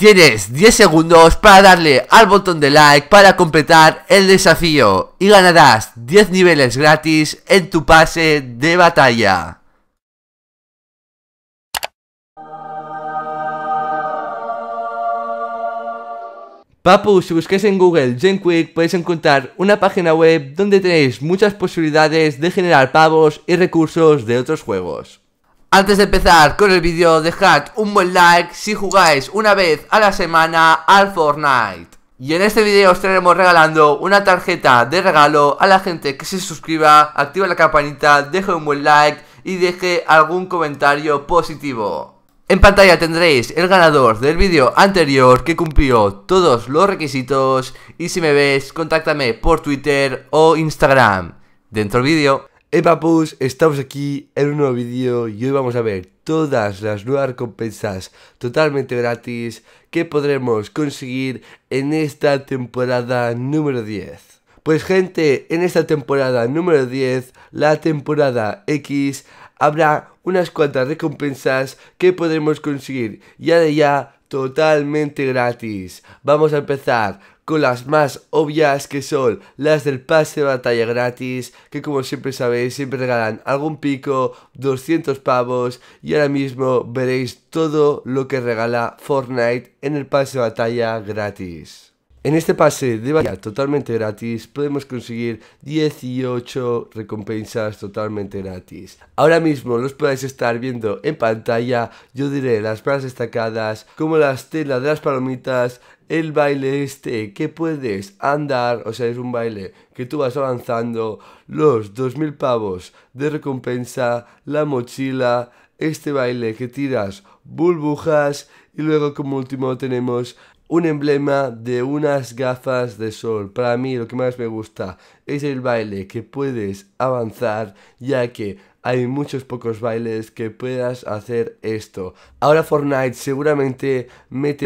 Tienes 10 segundos para darle al botón de like para completar el desafío y ganarás 10 niveles gratis en tu pase de batalla. Papu, si busques en Google GenQuick podéis encontrar una página web donde tenéis muchas posibilidades de generar pavos y recursos de otros juegos. Antes de empezar con el vídeo dejad un buen like si jugáis una vez a la semana al Fortnite Y en este vídeo os traeremos regalando una tarjeta de regalo a la gente que se suscriba, activa la campanita, deje un buen like y deje algún comentario positivo en pantalla tendréis el ganador del vídeo anterior que cumplió todos los requisitos y si me ves contáctame por Twitter o Instagram. Dentro del vídeo. Hey Papus, estamos aquí en un nuevo vídeo y hoy vamos a ver todas las nuevas recompensas totalmente gratis que podremos conseguir en esta temporada número 10. Pues gente, en esta temporada número 10, la temporada X, habrá unas cuantas recompensas que podremos conseguir ya de ya totalmente gratis. Vamos a empezar con las más obvias que son las del pase de batalla gratis, que como siempre sabéis siempre regalan algún pico, 200 pavos y ahora mismo veréis todo lo que regala Fortnite en el pase de batalla gratis. En este pase de batalla totalmente gratis podemos conseguir 18 recompensas totalmente gratis. Ahora mismo los podéis estar viendo en pantalla, yo diré las más destacadas, como las telas de las palomitas, el baile este que puedes andar, o sea es un baile que tú vas avanzando, los 2000 pavos de recompensa, la mochila, este baile que tiras burbujas y luego como último tenemos un emblema de unas gafas de sol. Para mí lo que más me gusta es el baile que puedes avanzar ya que hay muchos pocos bailes que puedas hacer esto. Ahora Fortnite seguramente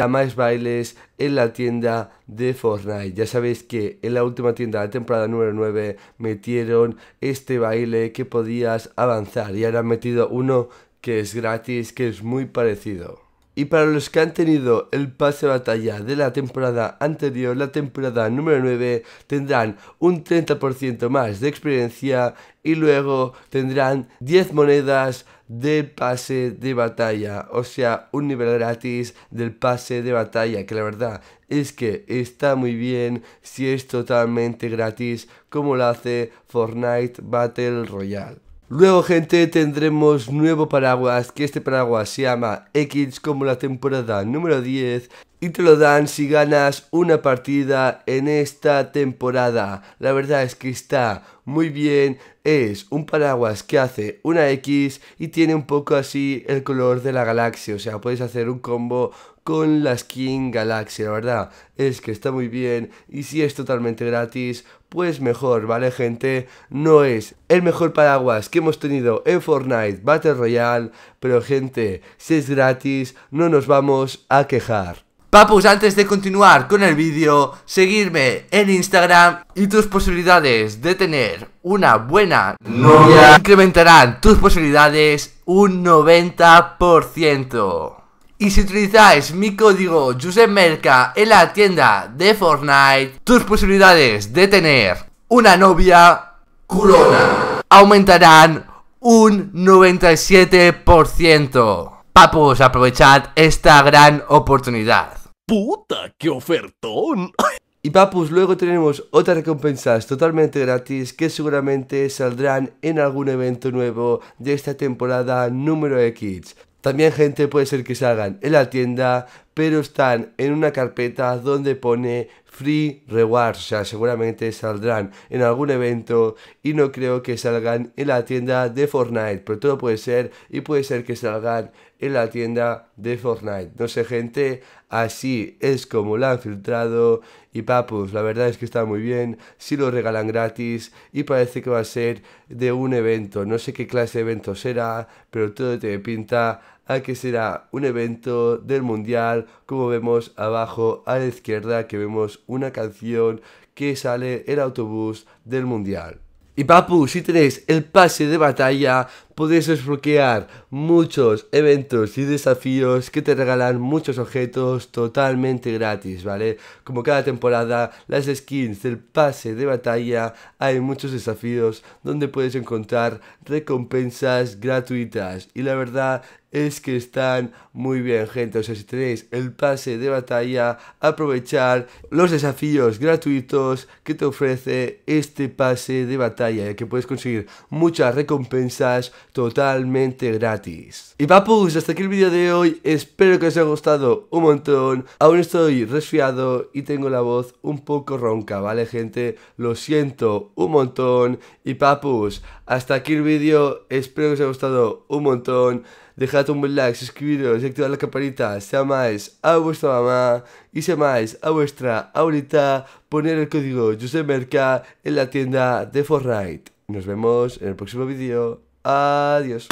a más bailes en la tienda de Fortnite. Ya sabéis que en la última tienda, la temporada número 9, metieron este baile que podías avanzar y ahora han metido uno que es gratis, que es muy parecido. Y para los que han tenido el pase de batalla de la temporada anterior, la temporada número 9 tendrán un 30% más de experiencia y luego tendrán 10 monedas de pase de batalla, o sea, un nivel gratis del pase de batalla, que la verdad es que está muy bien si es totalmente gratis como lo hace Fortnite Battle Royale. Luego gente tendremos nuevo paraguas, que este paraguas se llama X como la temporada número 10 y te lo dan si ganas una partida en esta temporada. La verdad es que está muy bien, es un paraguas que hace una X y tiene un poco así el color de la galaxia, o sea, puedes hacer un combo con la skin galaxia, la verdad es que está muy bien y si es totalmente gratis, pues mejor, ¿vale gente? No es el mejor paraguas que hemos tenido en Fortnite Battle Royale, pero gente, si es gratis, no nos vamos a quejar. Papus, antes de continuar con el vídeo, seguirme en Instagram y tus posibilidades de tener una buena novia incrementarán tus posibilidades un 90%. Y si utilizáis mi código JuseMerca en la tienda de Fortnite, tus posibilidades de tener una novia corona aumentarán un 97%. Papus, aprovechad esta gran oportunidad puta, qué ofertón. Y papus, luego tenemos otras recompensas totalmente gratis que seguramente saldrán en algún evento nuevo de esta temporada número X. También gente puede ser que salgan en la tienda, pero están en una carpeta donde pone Free Rewards, ya seguramente saldrán en algún evento y no creo que salgan en la tienda de Fortnite, pero todo puede ser y puede ser que salgan en la tienda de Fortnite. No sé gente, así es como la han filtrado y papus, la verdad es que está muy bien, si lo regalan gratis y parece que va a ser de un evento, no sé qué clase de evento será, pero todo te pinta a que será un evento del mundial, como vemos abajo a la izquierda que vemos una canción que sale el autobús del mundial. Y papu, si tenéis el pase de batalla, podéis desbloquear muchos eventos y desafíos que te regalan muchos objetos totalmente gratis, ¿vale? Como cada temporada, las skins del pase de batalla, hay muchos desafíos donde puedes encontrar recompensas gratuitas. Y la verdad es que están muy bien, gente. O sea, si tenéis el pase de batalla, aprovechar los desafíos gratuitos que te ofrece este pase de batalla, ya que puedes conseguir muchas recompensas totalmente gratis. Y papus, hasta aquí el vídeo de hoy. Espero que os haya gustado un montón. Aún estoy resfriado y tengo la voz un poco ronca, ¿vale, gente? Lo siento un montón. Y papus, hasta aquí el vídeo. Espero que os haya gustado un montón. Dejad un buen like, suscribiros y activad la campanita si amáis a vuestra mamá y si amáis a vuestra abuelita, poner el código Merca en la tienda de Fortnite. Nos vemos en el próximo vídeo. Adiós.